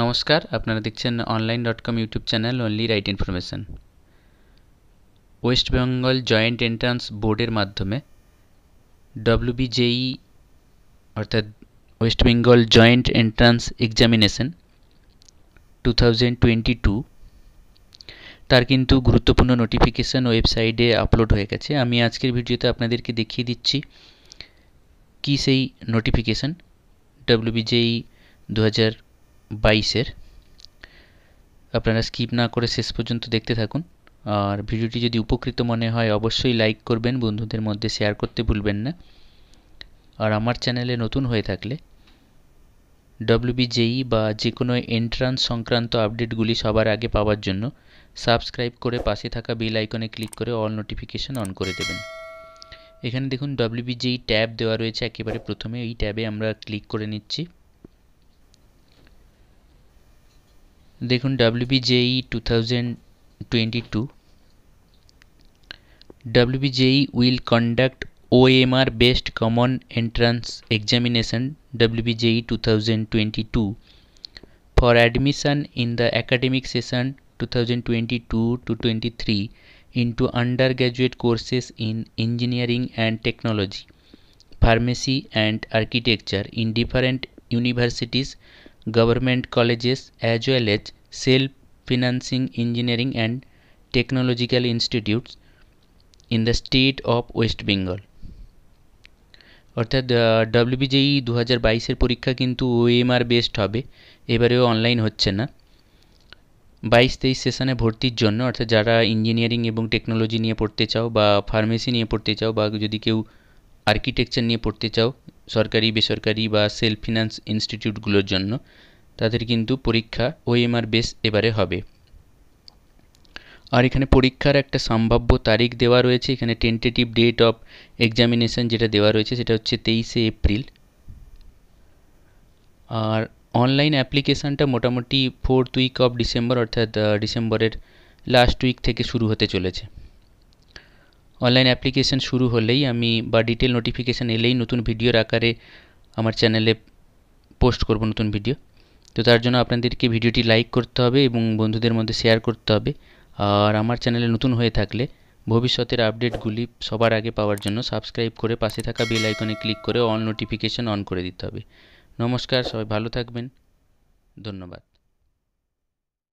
নমস্কার আপনারা দেখছেন online dot com YouTube channel only right information West Bengal joint entrance বোর্ডের মাধ্যমে ডব্লিউবিজেই e, অর্থাৎ West Bengal joint entrance examination two thousand twenty two তার কিন্তু গুরুত্বপূর্ণ নোটিফিকেশান ওয়েবসাইটে আপলোড হয়ে গেছে আমি আজকের ভিডিওতে আপনাদেরকে দেখিয়ে দিচ্ছি কি সেই নোটিফিকেশান ডব্লিউবিজেই দু হাজার বাইশের আপনারা স্কিপ না করে শেষ পর্যন্ত দেখতে থাকুন আর ভিডিওটি যদি উপকৃত মনে হয় অবশ্যই লাইক করবেন বন্ধুদের মধ্যে শেয়ার করতে ভুলবেন না আর আমার চ্যানেলে নতুন হয়ে থাকলে ডব্লিউবিজেই e বা যে কোনো এন্ট্রান্স সংক্রান্ত আপডেটগুলি সবার আগে পাওয়ার জন্য সাবস্ক্রাইব করে পাশে থাকা বিল আইকনে ক্লিক করে অল নোটিফিকেশন অন করে দেবেন এখানে দেখুন ডব্লিউবিজেই ট্যাব e দেওয়া রয়েছে একেবারে প্রথমে এই ট্যাবে আমরা ক্লিক করে নিচ্ছি দেখুন WBJE 2022. WBJE will conduct OMR based Common Entrance Examination WBJE 2022 for admission in the academic session 2022 to 23 into undergraduate courses in engineering and technology, pharmacy and architecture in different universities government colleges as well as self financing engineering and technological institutes in the state of West Bengal অর্থাৎ WBJE e দু হাজার বাইশের পরীক্ষা কিন্তু OMR based e হবে এবারেও online হচ্ছে না বাইশ তেইশ সেশনে ভর্তির জন্য অর্থাৎ যারা ইঞ্জিনিয়ারিং এবং টেকনোলজি নিয়ে পড়তে চাও বা ফার্মেসি নিয়ে পড়তে চাও বা যদি কেউ আর্কিটেকচার নিয়ে পড়তে চাও সরকারি বেসরকারি বা সেলফ ফিন্যান্স ইনস্টিটিউটগুলোর জন্য তাদের কিন্তু পরীক্ষা ওএমআর বেস এবারে হবে আর এখানে পরীক্ষার একটা সম্ভাব্য তারিখ দেওয়া রয়েছে এখানে টেন্টেটিভ ডেট অফ এক্সামিনেশন যেটা দেওয়া রয়েছে সেটা হচ্ছে তেইশে এপ্রিল আর অনলাইন অ্যাপ্লিকেশানটা মোটামুটি ফোর্থ উইক অফ ডিসেম্বর অর্থাৎ ডিসেম্বরের লাস্ট উইক থেকে শুরু হতে চলেছে অনলাইন অ্যাপ্লিকেশান শুরু হলেই আমি বা ডিটেল নোটিফিকেশান এলেই নতুন ভিডিওর আকারে আমার চ্যানেলে পোস্ট করব নতুন ভিডিও তো তার জন্য আপনাদেরকে ভিডিওটি লাইক করতে হবে এবং বন্ধুদের মধ্যে শেয়ার করতে হবে আর আমার চ্যানেলে নতুন হয়ে থাকলে ভবিষ্যতের আপডেটগুলি সবার আগে পাওয়ার জন্য সাবস্ক্রাইব করে পাশে থাকা বেল আইকনে ক্লিক করে অল নোটিফিকেশান অন করে দিতে হবে নমস্কার সবাই ভালো থাকবেন ধন্যবাদ